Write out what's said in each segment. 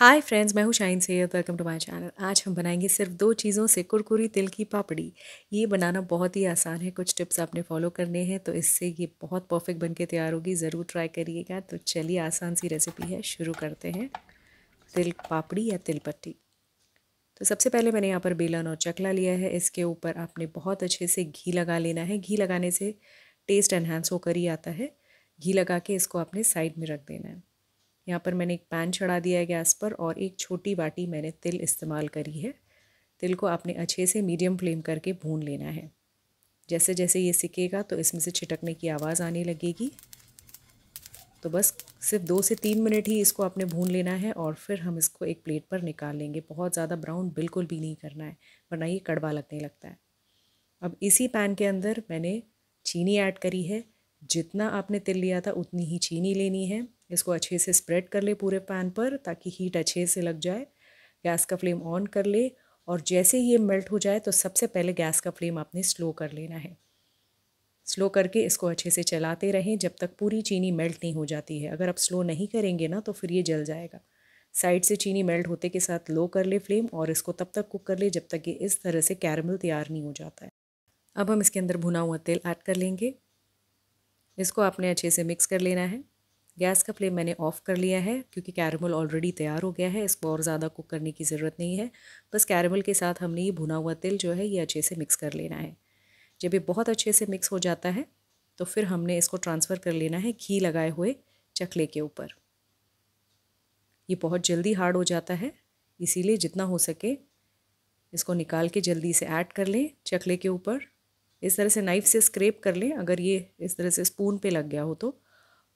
हाय friends मैं हूँ Shine Syed welcome to my channel आज हम बनाएंगे सिर्फ दो चीज़ों से कुरकुरी तिल की पापड़ी ये बनाना बहुत ही आसान है कुछ टिप्स आपने फॉलो करने हैं तो इससे ये बहुत परफेक्ट बनके तैयार होगी ज़रूर ट्राई करिएगा तो चलिए आसान सी रेसिपी है शुरू करते हैं तिल पापड़ी या तिल पट्टी तो सबसे पहले मैंने यहाँ पर बेलन और चकला लिया है इसके ऊपर आपने बहुत अच्छे से घी लगा लेना है घी लगाने से टेस्ट एनहेंस होकर ही आता है घी लगा के इसको आपने साइड में रख देना है यहाँ पर मैंने एक पैन चढ़ा दिया है गैस पर और एक छोटी बाटी मैंने तिल इस्तेमाल करी है तिल को आपने अच्छे से मीडियम फ्लेम करके भून लेना है जैसे जैसे ये सिकेगा तो इसमें से छिटकने की आवाज़ आने लगेगी तो बस सिर्फ दो से तीन मिनट ही इसको आपने भून लेना है और फिर हम इसको एक प्लेट पर निकाल लेंगे बहुत ज़्यादा ब्राउन बिल्कुल भी नहीं करना है वरना ये कड़वा लगने लगता है अब इसी पैन के अंदर मैंने चीनी ऐड करी है जितना आपने तिल लिया था उतनी ही चीनी लेनी है इसको अच्छे से स्प्रेड कर ले पूरे पैन पर ताकि हीट अच्छे से लग जाए गैस का फ्लेम ऑन कर ले और जैसे ही ये मेल्ट हो जाए तो सबसे पहले गैस का फ्लेम आपने स्लो कर लेना है स्लो करके इसको अच्छे से चलाते रहें जब तक पूरी चीनी मेल्ट नहीं हो जाती है अगर आप स्लो नहीं करेंगे ना तो फिर ये जल जाएगा साइड से चीनी मेल्ट होते के साथ लो कर ले फ्लेम और इसको तब तक कुक कर ले जब तक ये इस तरह से कैरमल तैयार नहीं हो जाता है अब हम इसके अंदर भुना हुआ तेल ऐड कर लेंगे इसको आपने अच्छे से मिक्स कर लेना है गैस का फ्लेम मैंने ऑफ़ कर लिया है क्योंकि कैरमल ऑलरेडी तैयार हो गया है इसको और ज़्यादा कुक करने की ज़रूरत नहीं है बस कैरमल के साथ हमने ये भुना हुआ तिल जो है ये अच्छे से मिक्स कर लेना है जब ये बहुत अच्छे से मिक्स हो जाता है तो फिर हमने इसको ट्रांसफ़र कर लेना है घी लगाए हुए चकले के ऊपर ये बहुत जल्दी हार्ड हो जाता है इसीलिए जितना हो सके इसको निकाल के जल्दी से ऐड कर लें चकले के ऊपर इस तरह से नाइफ से स्क्रेप कर लें अगर ये इस तरह से स्पून पे लग गया हो तो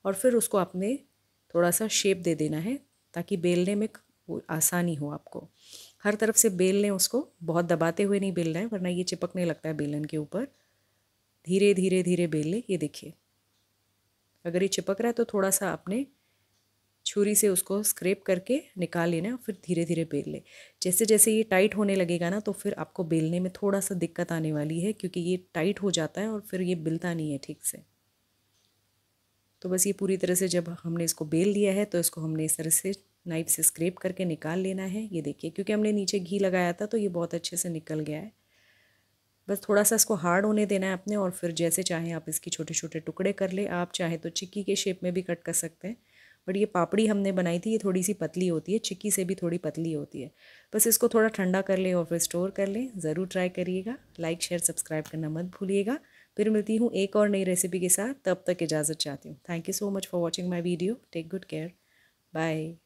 और फिर उसको आपने थोड़ा सा शेप दे देना है ताकि बेलने में आसानी हो आपको हर तरफ से बेल लें उसको बहुत दबाते हुए नहीं बेलना है वरना ये चिपकने लगता है बेलन के ऊपर धीरे धीरे धीरे बेल लें ये देखिए अगर ये चिपक रहा है तो थोड़ा सा आपने छुरी से उसको स्क्रेप करके निकाल लेना और फिर धीरे धीरे बेल ले जैसे जैसे ये टाइट होने लगेगा ना तो फिर आपको बेलने में थोड़ा सा दिक्कत आने वाली है क्योंकि ये टाइट हो जाता है और फिर ये बिलता नहीं है ठीक से तो बस ये पूरी तरह से जब हमने इसको बेल लिया है तो इसको हमने इस तरह से नाइफ से स्क्रेप करके निकाल लेना है ये देखिए क्योंकि हमने नीचे घी लगाया था तो ये बहुत अच्छे से निकल गया है बस थोड़ा सा इसको हार्ड होने देना है आपने और फिर जैसे चाहें आप इसकी छोटे छोटे टुकड़े कर ले आप चाहे तो चिक्की के शेप में भी कट कर सकते हैं बट ये पापड़ी हमने बनाई थी ये थोड़ी सी पतली होती है चिक्की से भी थोड़ी पतली होती है बस इसको थोड़ा ठंडा कर लें और फिर स्टोर कर लें ज़रूर ट्राई करिएगा लाइक शेयर सब्सक्राइब करना मत भूलिएगा फिर मिलती हूँ एक और नई रेसिपी के साथ तब तक इजाज़त चाहती हूँ thank you so much for watching my video take good care bye